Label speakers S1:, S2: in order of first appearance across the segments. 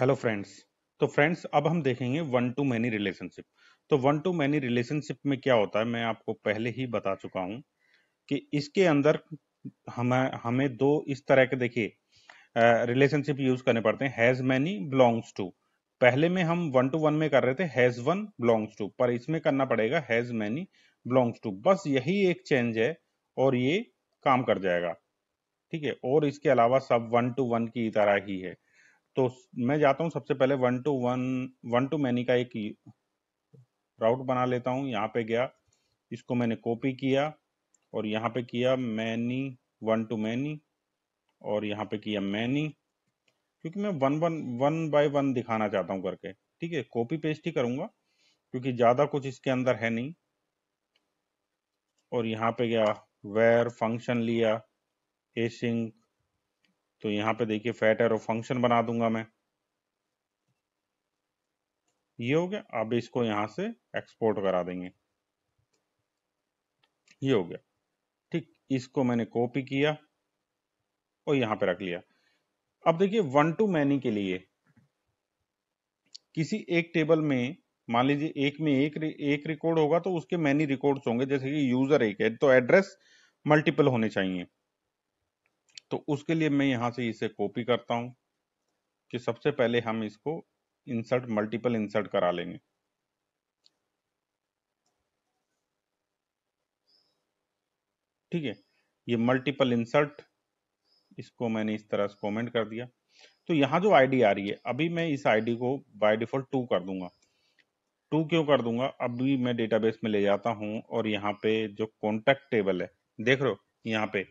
S1: hello friends तो friends अब हम देखेंगे वन टू मैनी रिलेशनशिप तो वन टू मैनी रिलेशनशिप में क्या होता है मैं आपको पहले ही बता चुका हूँ कि इसके अंदर हमें हमें दो इस तरह के देखिए रिलेशनशिप यूज करने पड़ते हैं हैज मैनी बिलोंग्स टू पहले में हम वन टू वन में कर रहे थे हैज वन बिलोंग्स टू पर इसमें करना पड़ेगा हैज मैनी बिलोंग्स टू बस यही एक चेंज है और ये काम कर जाएगा ठीक है और इसके अलावा सब वन टू वन की तरह ही है तो मैं जाता हूँ सबसे पहले one to one one to many का एक राउट बना लेता हूँ यहाँ पे गया इसको मैंने कॉपी किया और यहाँ पे किया मैनी वन टू मैनी और यहाँ पे किया मैनी क्योंकि मैं one one one by one दिखाना चाहता हूँ करके ठीक है कॉपी पेस्ट ही करूँगा क्योंकि ज़्यादा कुछ इसके अंदर है नहीं और यहाँ पे गया वेर फंक्शन लिया एसिंक तो यहां पे देखिए फैट एरो फंक्शन बना दूंगा मैं ये हो गया अब इसको यहां से एक्सपोर्ट करा देंगे ये हो गया ठीक इसको मैंने कॉपी किया और यहां पे रख लिया अब देखिए वन टू मैनी के लिए किसी एक टेबल में मान लीजिए एक में एक एक रिकॉर्ड होगा तो उसके मैनी रिकॉर्ड्स होंगे जैसे कि यूजर एक है तो एड्रेस मल्टीपल होने चाहिए तो उसके लिए मैं यहाँ से इसे कॉपी करता हूँ कि सबसे पहले हम इसको इंसर्ट मल्टीपल इंसर्ट करा लेंगे ठीक है ये मल्टीपल इंसर्ट इसको मैंने इस तरह से कमेंट कर दिया तो यहाँ जो आईडी आ रही है अभी मैं इस आईडी को बाय डिफॉल्ट टू कर दूंगा टू क्यों कर दूंगा अभी मैं डेटाबेस में ले जाता हूँ और यहाँ पे जो कॉन्टेक्ट टेबल है देख रहे हो यहाँ पे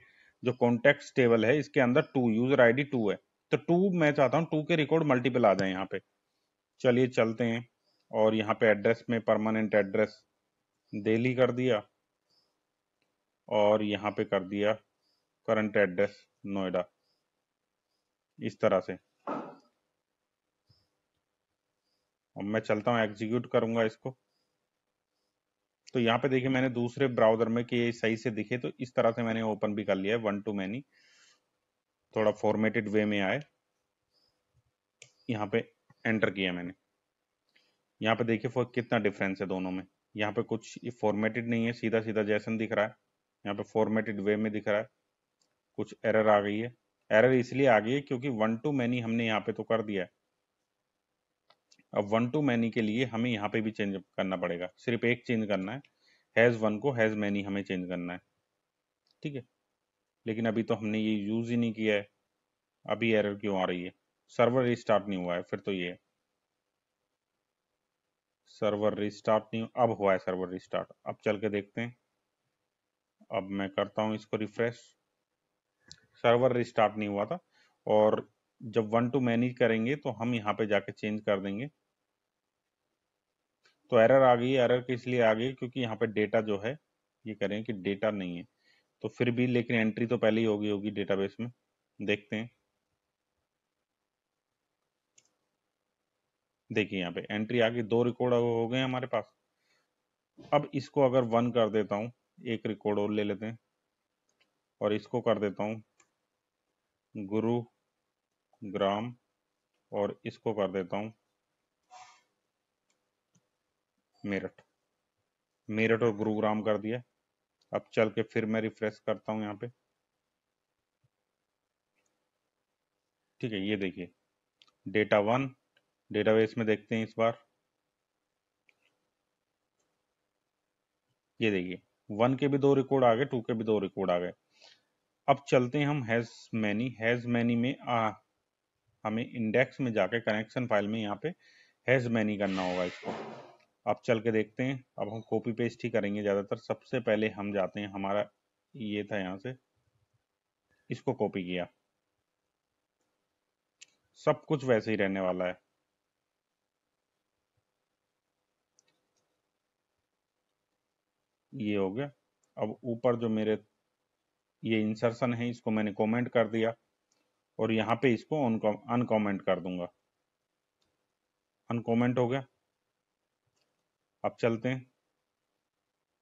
S1: जो कॉन्टेक्ट टेबल है इसके अंदर टू यूजर आईडी टू है तो टू मैं चाहता हूँ टू के रिकॉर्ड मल्टीपल आ जाए यहाँ पे चलिए चलते हैं और यहाँ पे एड्रेस में परमानेंट एड्रेस दिल्ली कर दिया और यहाँ पे कर दिया करंट एड्रेस नोएडा इस तरह से अब मैं चलता हूँ एग्जीक्यूट करूंगा इसको तो यहाँ पे देखिए मैंने दूसरे ब्राउजर में कि सही से दिखे तो इस तरह से मैंने ओपन भी कर लिया है वन टू मैनी थोड़ा फॉर्मेटेड वे में आए यहाँ पे एंटर किया मैंने यहाँ पे देखिए फॉर कितना डिफरेंस है दोनों में यहाँ पे कुछ फॉर्मेटेड नहीं है सीधा सीधा जैसन दिख रहा है यहाँ पे फॉर्मेटेड वे में दिख रहा है कुछ एरर आ गई है एरर इसलिए आ गई है क्योंकि वन टू मैनी हमने यहाँ पे तो कर दिया है अब वन टू मैनी के लिए हमें यहाँ पे भी चेंज करना पड़ेगा सिर्फ एक चेंज करना है हैज़ वन को हैज़ मैनी हमें चेंज करना है ठीक है लेकिन अभी तो हमने ये यूज़ ही नहीं किया है अभी एरर क्यों आ रही है सर्वर रिस्टार्ट नहीं हुआ है फिर तो ये सर्वर रिस्टार्ट नहीं अब हुआ है सर्वर रिस्टार्ट अब चल के देखते हैं अब मैं करता हूँ इसको रिफ्रेश सर्वर रिस्टार्ट नहीं हुआ था और जब वन टू मैनेज करेंगे तो हम यहाँ पे जाके चेंज कर देंगे तो एरर आ गई एरर किस लिए आ गई क्योंकि यहाँ पे डेटा जो है ये करें कि डेटा नहीं है तो फिर भी लेकिन एंट्री तो पहले ही होगी होगी डेटाबेस में देखते हैं देखिए यहाँ पे एंट्री आ गई दो रिकॉर्ड हो गए हमारे पास अब इसको अगर वन कर देता हूं एक रिकॉर्ड और ले लेते हैं और इसको कर देता हूं गुरु ग्राम और इसको कर देता हूं मेरठ मेरठ और गुरुग्राम कर दिया अब चल के फिर मैं रिफ्रेश करता हूं यहाँ पे ठीक है ये देखिए डेटा वन डेटाबेस में देखते हैं इस बार ये देखिए वन के भी दो रिकॉर्ड आ गए टू के भी दो रिकॉर्ड आ गए अब चलते हैं हम हैज मैनी हैज मैनी में आ, हमें इंडेक्स में जाके कनेक्शन फाइल में यहाँ पे हैज मैनी करना होगा इसको अब चल के देखते हैं अब हम कॉपी पेस्ट ही करेंगे ज़्यादातर सबसे पहले हम जाते हैं हमारा ये था यहाँ से इसको कॉपी किया सब कुछ वैसे ही रहने वाला है ये हो गया अब ऊपर जो मेरे ये इंसर्शन है इसको मैंने कमेंट कर दिया और यहाँ पे इसको अनकमेंट कर दूंगा अनकमेंट हो गया अब चलते हैं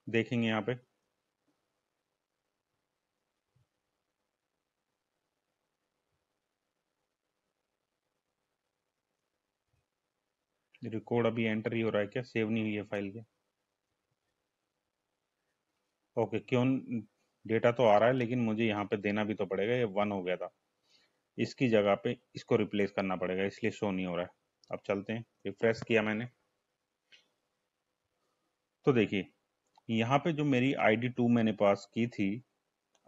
S1: देखेंगे यहाँ पे रिकॉर्ड अभी एंटर ही हो रहा है क्या सेव नहीं हुई है फाइल के ओके क्यों डेटा तो आ रहा है लेकिन मुझे यहाँ पे देना भी तो पड़ेगा ये वन हो गया था इसकी जगह पे इसको रिप्लेस करना पड़ेगा इसलिए शो नहीं हो रहा है अब चलते हैं रिफ्रेश किया मैंने तो देखिए यहाँ पे जो मेरी आई डी टू मैंने पास की थी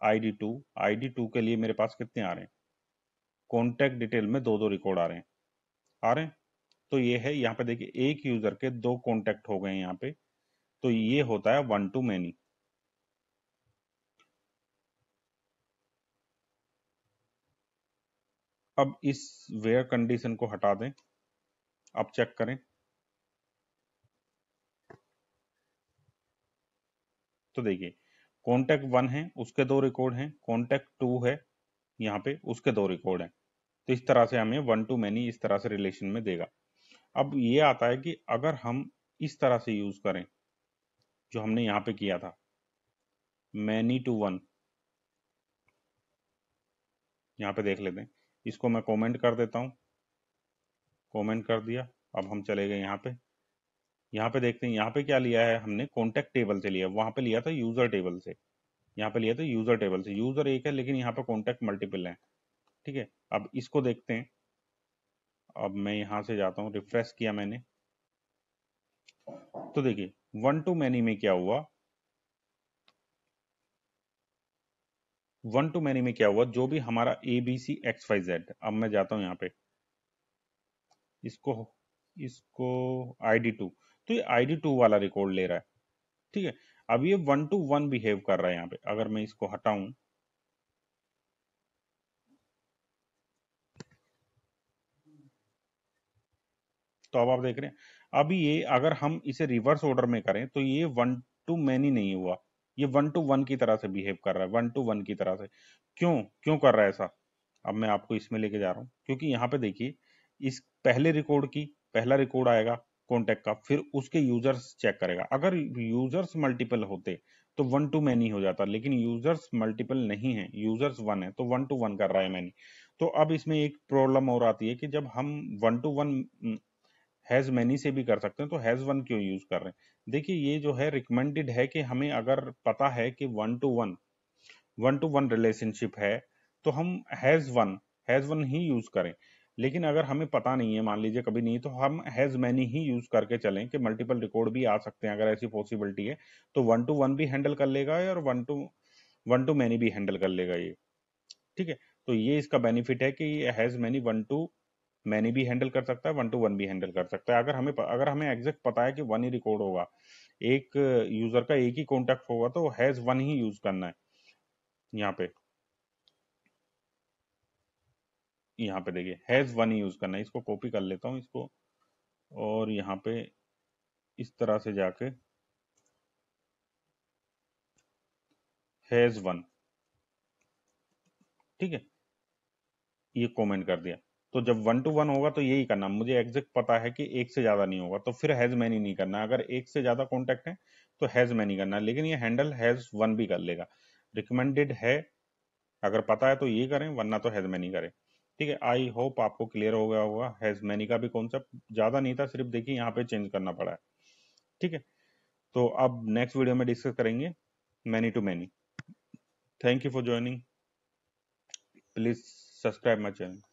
S1: I D two I D two के लिए मेरे पास कितने आ रहे हैं कॉन्टैक्ट डिटेल में दो दो रिकॉर्ड आ रहे हैं आ रहे हैं तो ये है यहाँ पे देखिए एक यूजर के दो कॉन्टैक्ट हो गए यहाँ पे तो ये होता है वन टू मैनी अब इस वेयर कंडीशन को हटा दें अब चेक करें तो देखिए कॉन्टैक्ट वन है उसके दो रिकॉर्ड हैं कॉन्टैक्ट टू है यहाँ पे उसके दो रिकॉर्ड हैं तो इस तरह से हमें वन टू मैनी इस तरह से रिलेशन में देगा अब ये आता है कि अगर हम इस तरह से यूज करें जो हमने यहाँ पे किया था मैनी टू वन यहाँ पे देख लेते हैं इसको मैं कमेंट कर देता हूँ कमेंट कर दिया अब हम चले गए यहाँ पे यहाँ पे देखते हैं यहाँ पे क्या लिया है हमने कॉन्टेक्ट टेबल से लिया वहां पे लिया था यूजर टेबल से यहाँ पे लिया था यूजर टेबल से यूजर एक है लेकिन यहाँ पे कॉन्टेक्ट मल्टीपल है ठीक है अब इसको देखते हैं अब मैं यहाँ से जाता हूँ रिफ्रेश किया मैंने तो देखिए वन टू मैनी में क्या हुआ वन टू मैनी में क्या हुआ जो भी हमारा A B C X Y Z अब मैं जाता हूं यहाँ पे इसको इसको आई डी टू तो ये आईडी टू वाला रिकॉर्ड ले रहा है ठीक है अब ये वन टू वन बिहेव कर रहा है यहाँ पे अगर मैं इसको हटाऊं तो अब आप देख रहे हैं अब ये अगर हम इसे रिवर्स ऑर्डर में करें तो ये वन टू मैनी नहीं हुआ ये वन टू वन की तरह से बिहेव कर रहा है वन टू वन की तरह से क्यों क्यों कर रहा है ऐसा अब मैं आपको इसमें लेके जा रहा हूं क्योंकि यहाँ पे देखिए इस पहले रिकॉर्ड की पहला रिकॉर्ड आएगा कॉन्टैक्ट का फिर उसके यूजर्स चेक करेगा अगर यूजर्स मल्टीपल होते तो वन टू मैनी हो जाता लेकिन यूजर्स मल्टीपल नहीं है यूजर्स वन है तो वन टू वन कर रहा है मैनी तो अब इसमें एक प्रॉब्लम और आती है कि जब हम one to one has many से भी कर सकते हैं तो हैज वन क्यों यूज कर रहे हैं देखिए ये जो है रिकमेंडेड है कि हमें अगर पता है कि one to one one to one relationship है तो हम हैज वन हैज वन ही यूज करें लेकिन अगर हमें पता नहीं है मान लीजिए कभी नहीं तो हम हैज़ मैनी ही यूज़ करके चलें कि मल्टीपल रिकॉर्ड भी आ सकते हैं अगर ऐसी पॉसिबिलिटी है तो वन टू वन भी हैंडल कर लेगा और one to one to many भी हैंडल कर लेगा ये ठीक है तो ये इसका बेनिफिट है कि has many one to many भी हैंडल कर सकता है वन टू वन भी हैंडल कर सकता है अगर हमें अगर हमें एग्जैक्ट पता है कि वन ही रिकॉर्ड होगा एक यूज़र का एक ही कॉन्टेक्ट होगा तो हैज़ वन ही यूज़ करना है यहाँ पे यहाँ पे देखिए हैज़ वन ही यूज़ करना है इसको कॉपी कर लेता हूँ इसको और यहाँ पे इस तरह से जाके हैज़ वन ठीक है ये कमेंट कर दिया तो जब वन टू वन होगा तो यही करना मुझे एग्जैक्ट पता है कि एक से ज्यादा नहीं होगा तो फिर हैज मैनी नहीं करना अगर एक से ज्यादा कॉन्टेक्ट है तो हैज मैनी करना लेकिन ये हैंडल हैज वन भी कर लेगा रिकमेंडेड है अगर पता है तो ये करें वरना तो हैज मैनी करें ठीक है आई होप आपको क्लियर हो गया होगा हैज मैनी का भी कॉन्सेप्ट ज्यादा नहीं था सिर्फ देखिए यहाँ पे चेंज करना पड़ा है ठीक है तो अब नेक्स्ट वीडियो में डिस्कस करेंगे many to many thank you for joining please subscribe my channel